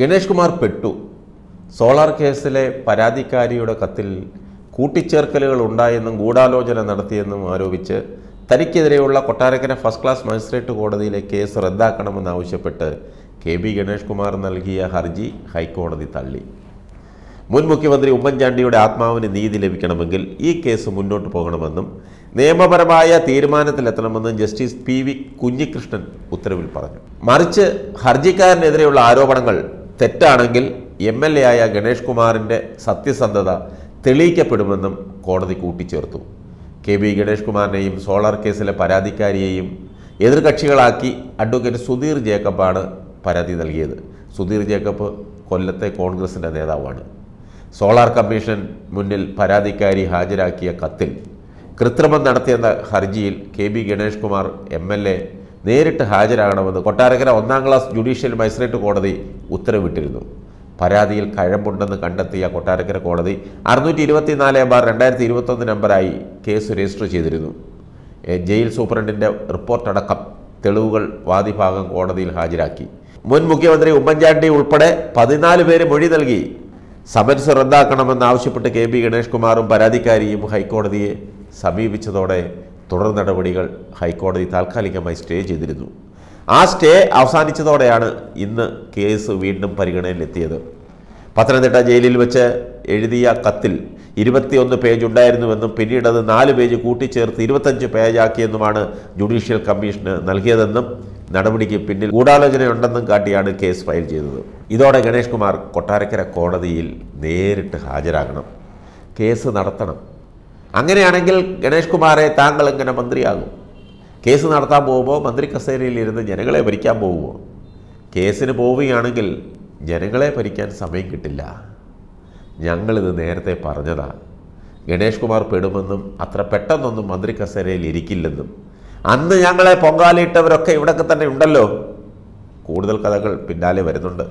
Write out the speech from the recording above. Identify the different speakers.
Speaker 1: ഗണേഷ് കുമാർ പെട്ടു സോളാർ കേസിലെ പരാതിക്കാരിയുടെ കത്തിൽ കൂട്ടിച്ചേർക്കലുകൾ ഉണ്ടായെന്നും ഗൂഢാലോചന നടത്തിയെന്നും ആരോപിച്ച് തനിക്കെതിരെയുള്ള കൊട്ടാരക്കര ഫസ്റ്റ് ക്ലാസ് മജിസ്ട്രേറ്റ് കോടതിയിലെ കേസ് റദ്ദാക്കണമെന്നാവശ്യപ്പെട്ട് കെ ബി ഗണേഷ് കുമാർ നൽകിയ ഹർജി ഹൈക്കോടതി തള്ളി മുൻ മുഖ്യമന്ത്രി ഉമ്മൻചാണ്ടിയുടെ ആത്മാവിന് നീതി ലഭിക്കണമെങ്കിൽ ഈ കേസ് മുന്നോട്ട് പോകണമെന്നും നിയമപരമായ തീരുമാനത്തിലെത്തണമെന്നും ജസ്റ്റിസ് പി വി കുഞ്ഞികൃഷ്ണൻ ഉത്തരവിൽ പറഞ്ഞു മറിച്ച് ഹർജിക്കാരനെതിരെയുള്ള ആരോപണങ്ങൾ തെറ്റാണെങ്കിൽ എം എൽ എ ആയ ഗണേഷ് കുമാറിൻ്റെ സത്യസന്ധത തെളിയിക്കപ്പെടുമെന്നും കോടതി കൂട്ടിച്ചേർത്തു കെ ബി ഗണേഷ് കുമാറിനെയും സോളാർ കേസിലെ പരാതിക്കാരിയെയും എതിർകക്ഷികളാക്കി അഡ്വക്കേറ്റ് സുധീർ ജേക്കബാണ് പരാതി നൽകിയത് സുധീർ ജേക്കബ് കൊല്ലത്തെ കോൺഗ്രസിൻ്റെ നേതാവാണ് സോളാർ കമ്മീഷൻ മുന്നിൽ പരാതിക്കാരി ഹാജരാക്കിയ കത്തിൽ കൃത്രിമം നടത്തിയെന്ന ഹർജിയിൽ K B Ganesh Kumar M L A നേരിട്ട് ഹാജരാകണമെന്ന് കൊട്ടാരക്കര ഒന്നാം ക്ലാസ് ജുഡീഷ്യൽ മജിസ്ട്രേറ്റ് കോടതി ഉത്തരവിട്ടിരുന്നു പരാതിയിൽ കഴമ്പുണ്ടെന്ന് കണ്ടെത്തിയ കൊട്ടാരക്കര കോടതി അറുന്നൂറ്റി ഇരുപത്തിനാല് ബാർ രണ്ടായിരത്തി ഇരുപത്തൊന്ന് നമ്പറായി കേസ് രജിസ്റ്റർ ചെയ്തിരുന്നു ജയിൽ സൂപ്രണ്ടിൻ്റെ റിപ്പോർട്ടടക്കം തെളിവുകൾ വാദിഭാഗം കോടതിയിൽ ഹാജരാക്കി മുൻ മുഖ്യമന്ത്രി ഉമ്മൻചാണ്ടി ഉൾപ്പെടെ പതിനാല് പേര് മൊഴി നൽകി സമൻസ് റദ്ദാക്കണമെന്നാവശ്യപ്പെട്ട് കെ ബി ഗണേഷ് കുമാറും പരാതിക്കാരിയും ഹൈക്കോടതിയെ സമീപിച്ചതോടെ തുടർ നടപടികൾ ഹൈക്കോടതി താൽക്കാലികമായി സ്റ്റേ ചെയ്തിരുന്നു ആ സ്റ്റേ അവസാനിച്ചതോടെയാണ് ഇന്ന് കേസ് വീണ്ടും പരിഗണനയിലെത്തിയത് പത്തനംതിട്ട ജയിലിൽ വെച്ച് എഴുതിയ കത്തിൽ ഇരുപത്തിയൊന്ന് പേജ് ഉണ്ടായിരുന്നുവെന്നും പിന്നീട് അത് നാല് പേജ് കൂട്ടിച്ചേർത്ത് ഇരുപത്തഞ്ച് പേജാക്കിയെന്നുമാണ് ജുഡീഷ്യൽ കമ്മീഷന് നൽകിയതെന്നും നടപടിക്ക് പിന്നിൽ ഗൂഢാലോചനയുണ്ടെന്നും കാട്ടിയാണ് കേസ് ഫയൽ ചെയ്തത് ഇതോടെ ഗണേഷ് കുമാർ കൊട്ടാരക്കര കോടതിയിൽ നേരിട്ട് ഹാജരാകണം കേസ് നടത്തണം അങ്ങനെയാണെങ്കിൽ ഗണേഷ് കുമാറെ താങ്കൾ എങ്ങനെ മന്ത്രിയാകും കേസ് നടത്താൻ പോകുമ്പോൾ മന്ത്രി കസേരയിൽ ഇരുന്ന് ജനങ്ങളെ ഭരിക്കാൻ പോകുമോ കേസിന് പോവുകയാണെങ്കിൽ ജനങ്ങളെ ഭരിക്കാൻ സമയം കിട്ടില്ല ഞങ്ങളിത് നേരത്തെ പറഞ്ഞതാണ് ഗണേഷ് കുമാർ പെടുമെന്നും അത്ര പെട്ടെന്നൊന്നും മന്ത്രി കസേരയിൽ ഇരിക്കില്ലെന്നും അന്ന് ഞങ്ങളെ പൊങ്കാലിയിട്ടവരൊക്കെ ഇവിടൊക്കെ തന്നെ ഉണ്ടല്ലോ കൂടുതൽ കഥകൾ പിന്നാലെ വരുന്നുണ്ട്